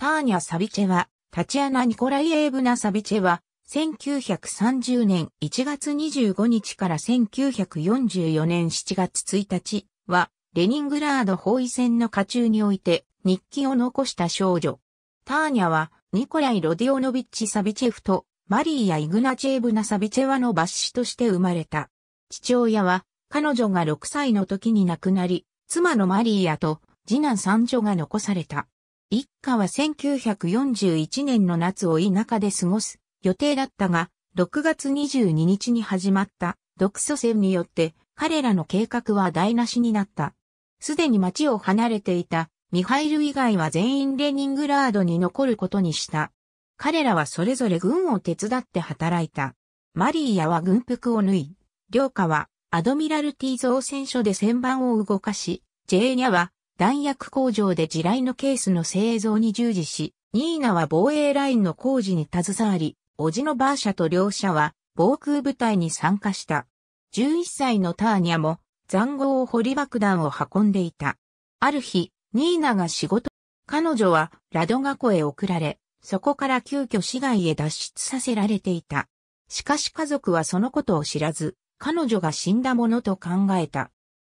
ターニャ・サビチェワ、タチアナ・ニコライエーブナ・サビチェワ、1930年1月25日から1944年7月1日は、レニングラード包囲戦の下中において日記を残した少女。ターニャは、ニコライ・ロディオノビッチ・サビチェフと、マリーやイグナチェーブナ・サビチェワの抜子として生まれた。父親は、彼女が6歳の時に亡くなり、妻のマリーやと、次男三女が残された。一家は1941年の夏を田舎で過ごす予定だったが、6月22日に始まった独ソ戦によって彼らの計画は台無しになった。すでに町を離れていたミハイル以外は全員レニングラードに残ることにした。彼らはそれぞれ軍を手伝って働いた。マリーヤは軍服を脱い、両家はアドミラルティ造船所で旋盤を動かし、ジェーニャは弾薬工場で地雷のケースの製造に従事し、ニーナは防衛ラインの工事に携わり、おじのバーシャと両者は防空部隊に参加した。11歳のターニャも残壕を掘り爆弾を運んでいた。ある日、ニーナが仕事、彼女はラドガ湖へ送られ、そこから急遽市外へ脱出させられていた。しかし家族はそのことを知らず、彼女が死んだものと考えた。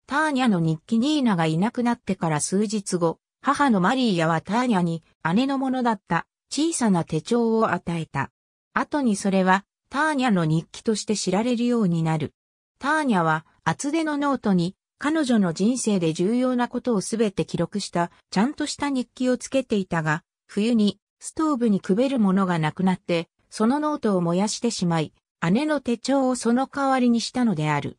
ターニャの日記ニーナがいなくなってから数日後、母のマリーヤはターニャに姉のものだった小さな手帳を与えた。後にそれはターニャの日記として知られるようになる。ターニャは厚手のノートに彼女の人生で重要なことをすべて記録したちゃんとした日記をつけていたが、冬にストーブにくべるものがなくなって、そのノートを燃やしてしまい、姉の手帳をその代わりにしたのである。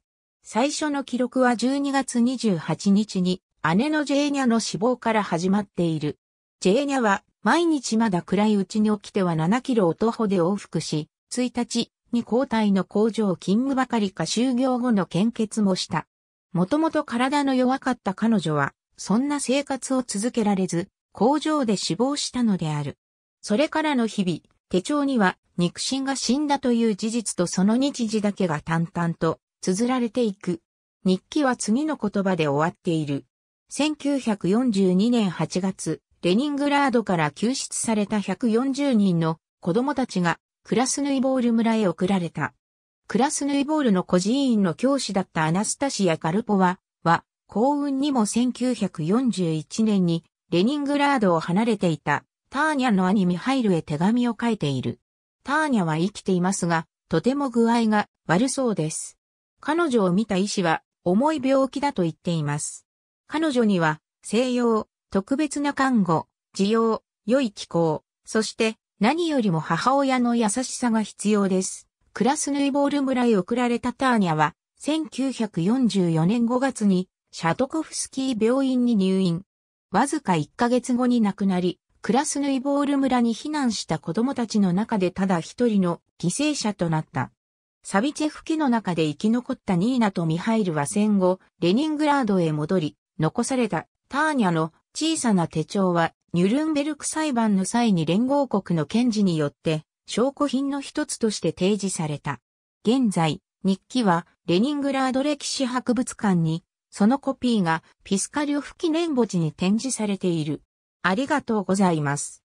最初の記録は12月28日に姉のジェーニャの死亡から始まっている。ジェーニャは毎日まだ暗いうちに起きては7キロを徒歩で往復し、1日に交代の工場勤務ばかりか就業後の献血もした。もともと体の弱かった彼女は、そんな生活を続けられず、工場で死亡したのである。それからの日々、手帳には肉親が死んだという事実とその日時だけが淡々と綴られていく。日記は次の言葉で終わっている。1942年8月、レニングラードから救出された140人の子供たちがクラスヌイボール村へ送られた。クラスヌイボールの孤児院の教師だったアナスタシア・カルポワは幸運にも1941年にレニングラードを離れていたターニャの兄ミハイルへ手紙を書いている。ターニャは生きていますが、とても具合が悪そうです。彼女を見た医師は重い病気だと言っています。彼女には西洋、特別な看護、需要、良い気候、そして何よりも母親の優しさが必要です。クラスヌイボール村へ送られたターニャは1944年5月にシャトコフスキー病院に入院。わずか1ヶ月後に亡くなり、クラスヌイボール村に避難した子供たちの中でただ一人の犠牲者となった。サビチェフ機の中で生き残ったニーナとミハイルは戦後、レニングラードへ戻り、残されたターニャの小さな手帳は、ニュルンベルク裁判の際に連合国の検事によって、証拠品の一つとして提示された。現在、日記は、レニングラード歴史博物館に、そのコピーが、ピスカリオフ記念墓地に展示されている。ありがとうございます。